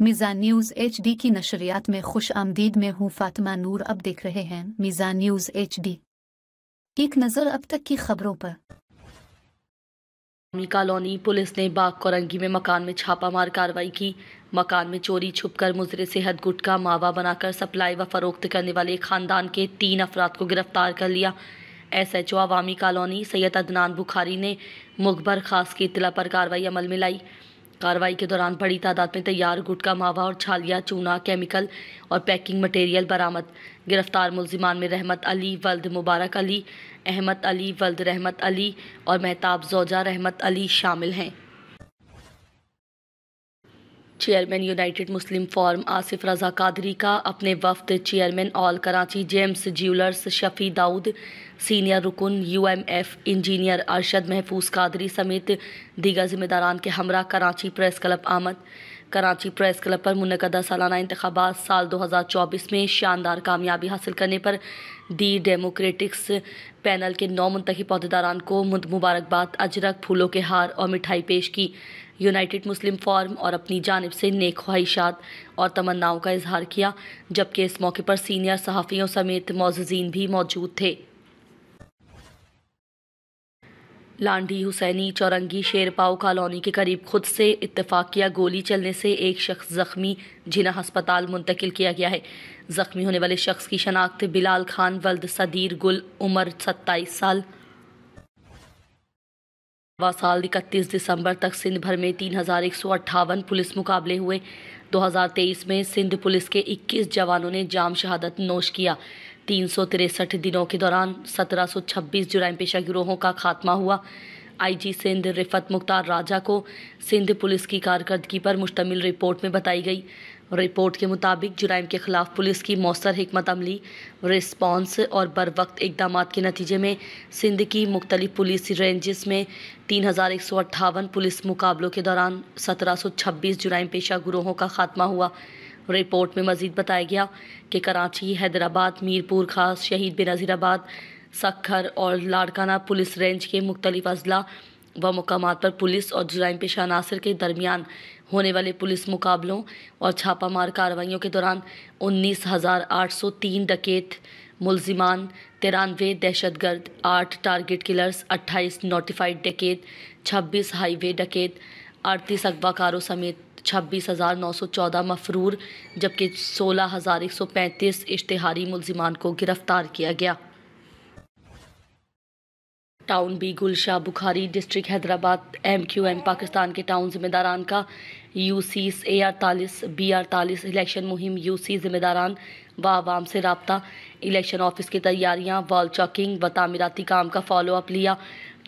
मिज़ा news H D की नशरियात में खुश आमदीद में हूँ फातिमा नूर अब देख रहे हैं मिज़ा न्यूज़ एच डी एक नज़र अब तक की खबरों पर कॉलोनी पुलिस ने बाग कोरंगी में मकान में छापामार कार्रवाई की मकान में चोरी छुपकर मुजरे सेहत गुट का मावा बनाकर सप्लाई व फरोख्त करने वाले खानदान के तीन अफराद को गिरफ्तार कर लिया S H O Awami colony Syed Adnan Bukhari ने मुखबर खास की इतला पर कार्रवाई अमल में लाई कार्रवाई के दौरान बड़ी तादाद में तैयार गुटखा मावा और छालिया चूना केमिकल और पैकिंग मटेरियल बरामद गिरफ्तार मुलजिमान में रहमत अली वल्द मुबारक अली अहमद अली वल्द रहमत अली और महताब जोजा रहमत अली शामिल हैं chairman United Muslim Forum Asif Raza Qadri का अपने वफ्द chairman all Karachi gems jewellers Shafi Daud senior रुकन यूएमएफ इंजीनियर अरशद महफूज कादरी समेत दीगर जिम्मेदारान के हमरा कराची प्रेस क्लब आमद कराची प्रेस क्लब पर मुनदा सालाना इंतबात साल दो हज़ार चौबीस में शानदार कामयाबी हासिल करने पर दी डेमोक्रेटिक्स पैनल के नौ मुंतब अहदेदारान को मुबारकबाद अजरक फूलों के हार और मिठाई पेश की यूनाइटेड मुस्लिम फॉर्म और अपनी जानब से नेक ख्वाहिशात और तमन्नाओं का इजहार किया जबकि इस मौके पर सीनियर सहाफ़ियों समेत मोजीन भी मौजूद थे लांडी हुसैनी चौरंगी शेरपाव कॉलोनी के करीब खुद से इतफाकिया गोली चलने से एक शख्स जख्मी जिना अस्पताल मुंतकिल किया गया है जख्मी होने वाले शख्स की शनाख्त बिलाल खान वल्द सदीर गुल उमर सत्ताईस साल वा साल इकतीस दिसंबर तक सिंध भर में तीन हज़ार एक सौ अट्ठावन पुलिस मुकाबले हुए दो हजार तेईस में सिंध पुलिस के इक्कीस जवानों ने जाम शहादत नोश किया तीन दिनों के दौरान 1726 जुराइम पेशा गिरोहों का खात्मा हुआ आईजी सिंध रिफत मुख्तार राजा को सिंध पुलिस की कारकर्दगी पर मुश्तमिल रिपोर्ट में बताई गई रिपोर्ट के मुताबिक जुराइम के खिलाफ पुलिस की मौसर हमत अमली रिस्पॉन्स और बर वक्त इकदाम के नतीजे में सिंध की मुख्तलिफ पुलिस रेंजेस में तीन हज़ार एक सौ अट्ठावन पुलिस मुकाबलों के दौरान सत्रह सौ छब्बीस जुराइम पेशा गुरोहों का खात्मा हुआ रिपोर्ट में मजीद बताया गया कि कराची हैदराबाद मीरपुर खास शहीद बेनज़ीराबाद सखर और लाड़काना पुलिस रेंज के मुख्तलिफ अजला व मकाम पर पुलिस और जुराइम पेशा अनासर के दरमियान होने वाले पुलिस मुकाबलों और छापामार कार्रवाइयों के दौरान उन्नीस हज़ार आठ सौ तीन डकेत मुलजिमान तिरानवे दहशत गर्द आठ टारगेट किलर्स अट्ठाईस नोटिफाइड डकेत छब्बीस हाईवे डकेत अड़तीस अगवाकारों समेत छब्बीस हज़ार नौ सौ चौदह मफरूर जबकि सोलह हज़ार एक सौ पैंतीस इश्तहारी मुलजमान को गिरफ़्तार किया गया town B Gulshah Bukhari district Hyderabad M Q M Pakistan के टाउन जिम्मेदारान का यू सी ए अड़तालीस बी अड़तालीस इलेक्शन मुहिम यू सी जिम्मेदारान व आवाम से रबता इलेक्शन ऑफिस की तैयारियाँ वॉल चॉकिंग व तमीराती काम का फॉलो अप लिया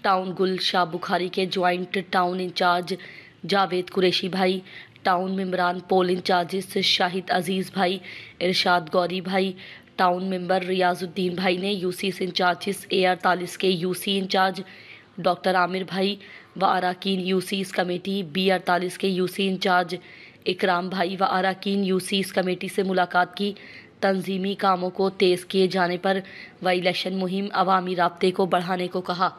टाउन गुलशाह बुखारी के joint town incharge Javed Qureshi भाई टाउन मेम्बरान पोल इंचार्जेस शाहिद अजीज़ भाई इरशाद गौरी भाई टाउन मेंबर रियाजुद्दीन भाई ने यूसी इंचार्जेस ए अड़तालीस के यूसी इंचार्ज डॉक्टर आमिर भाई व अरकान यूसीस कमेटी बी अड़तालीस के यूसी इंचार्ज इकराम भाई व अरकान यूसीस कमेटी से मुलाकात की तंजीमी कामों को तेज़ किए जाने पर व इलेक्शन मुहिम अवामी रबते को बढ़ाने को कहा